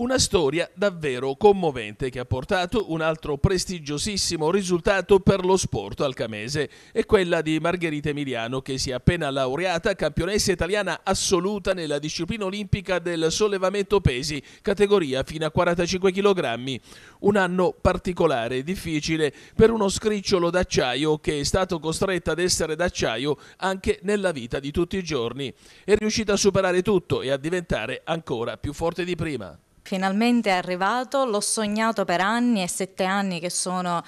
Una storia davvero commovente che ha portato un altro prestigiosissimo risultato per lo sport alcamese è quella di Margherita Emiliano che si è appena laureata campionessa italiana assoluta nella disciplina olimpica del sollevamento pesi, categoria fino a 45 kg. Un anno particolare e difficile per uno scricciolo d'acciaio che è stato costretto ad essere d'acciaio anche nella vita di tutti i giorni. È riuscita a superare tutto e a diventare ancora più forte di prima. Finalmente è arrivato, l'ho sognato per anni, è sette anni che sono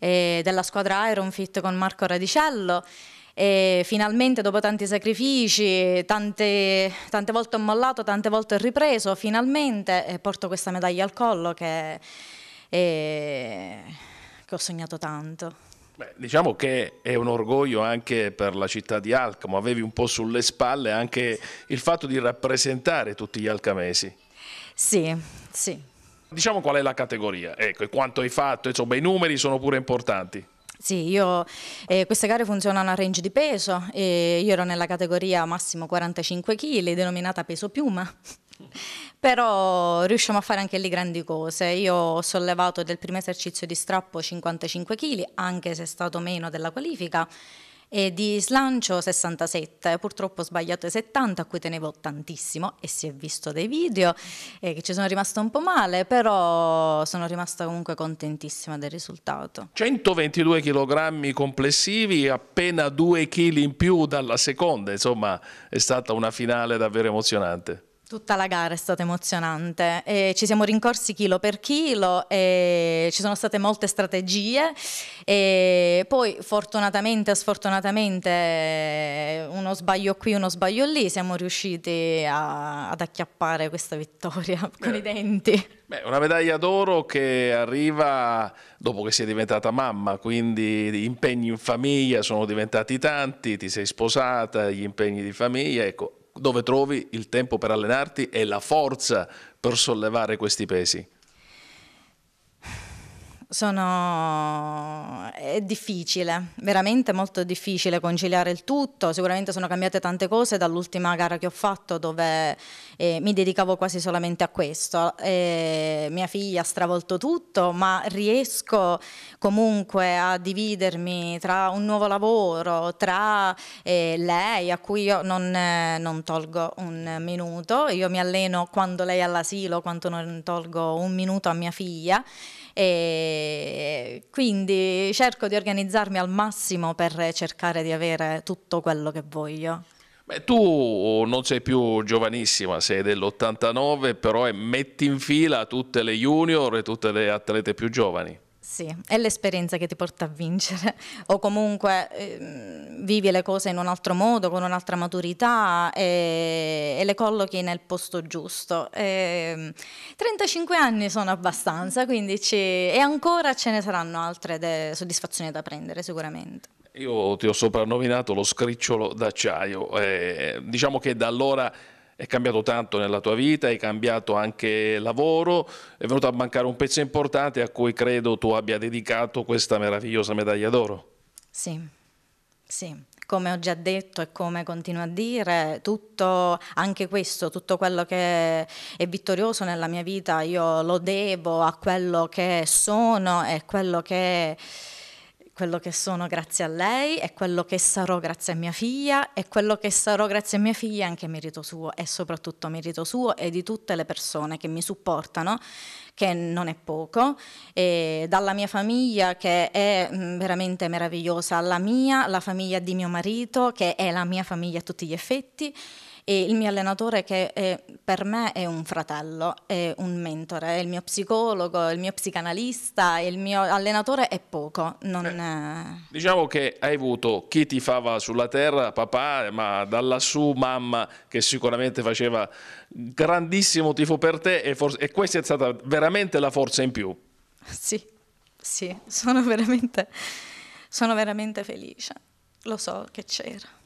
eh, della squadra Ironfit con Marco Radicello. E finalmente dopo tanti sacrifici, tante, tante volte ho mollato, tante volte ho ripreso, finalmente eh, porto questa medaglia al collo che, eh, che ho sognato tanto. Beh, diciamo che è un orgoglio anche per la città di Alcamo, avevi un po' sulle spalle anche il fatto di rappresentare tutti gli alcamesi. Sì, sì. Diciamo qual è la categoria, ecco, e quanto hai fatto, insomma i numeri sono pure importanti. Sì, io, eh, queste gare funzionano a range di peso, eh, io ero nella categoria massimo 45 kg, denominata peso piuma. Però riusciamo a fare anche lì grandi cose. Io ho sollevato del primo esercizio di strappo 55 kg, anche se è stato meno della qualifica e di Slancio 67, purtroppo ho sbagliato i 70 a cui tenevo tantissimo e si è visto dei video eh, che ci sono rimasto un po' male, però sono rimasta comunque contentissima del risultato. 122 kg complessivi, appena 2 kg in più dalla seconda, insomma è stata una finale davvero emozionante. Tutta la gara è stata emozionante, eh, ci siamo rincorsi chilo per chilo, eh, ci sono state molte strategie e poi fortunatamente o sfortunatamente uno sbaglio qui, uno sbaglio lì, siamo riusciti a, ad acchiappare questa vittoria con eh. i denti. Beh, una medaglia d'oro che arriva dopo che sei diventata mamma, quindi gli impegni in famiglia sono diventati tanti, ti sei sposata, gli impegni di famiglia, ecco, dove trovi il tempo per allenarti e la forza per sollevare questi pesi? sono... è difficile, veramente molto difficile conciliare il tutto, sicuramente sono cambiate tante cose dall'ultima gara che ho fatto dove eh, mi dedicavo quasi solamente a questo, eh, mia figlia ha stravolto tutto, ma riesco comunque a dividermi tra un nuovo lavoro, tra eh, lei a cui io non, eh, non, tolgo un minuto, io mi alleno quando lei è all'asilo, quanto non tolgo un minuto a mia figlia. E quindi cerco di organizzarmi al massimo per cercare di avere tutto quello che voglio. Beh, tu non sei più giovanissima, sei dell'89, però eh, metti in fila tutte le junior e tutte le atlete più giovani. Sì, è l'esperienza che ti porta a vincere o comunque eh, vivi le cose in un altro modo, con un'altra maturità e, e le collochi nel posto giusto. Ehm, e, 35 anni sono abbastanza, quindi ci, e ancora ce ne saranno altre soddisfazioni da prendere sicuramente. Io ti ho soprannominato lo scricciolo d'acciaio, eh, diciamo che da allora è cambiato tanto nella tua vita, hai cambiato anche lavoro, è venuto a mancare un pezzo importante a cui credo tu abbia dedicato questa meravigliosa medaglia d'oro. Sì, sì, come ho già detto e come continuo a dire, tutto, anche questo, tutto quello che è vittorioso nella mia vita, io lo devo a quello che sono e quello che quello che sono grazie a lei, è quello che sarò grazie a mia figlia, è quello che sarò grazie a mia figlia è anche merito suo, e soprattutto merito suo e di tutte le persone che mi supportano, che non è poco, e dalla mia famiglia che è mm, veramente meravigliosa, alla mia, la famiglia di mio marito che è la mia famiglia a tutti gli effetti e il mio allenatore che è, per me è un fratello, è un mentore, è il mio psicologo, è il mio psicanalista, il mio allenatore è poco. Eh, è... Diciamo che hai avuto chi ti fava sulla terra, papà, ma dallassù mamma che sicuramente faceva grandissimo tifo per te e, for- e questa è stata veramente la forza in più. Sì, sì, sono veramente, sono veramente felice, lo so che c'era.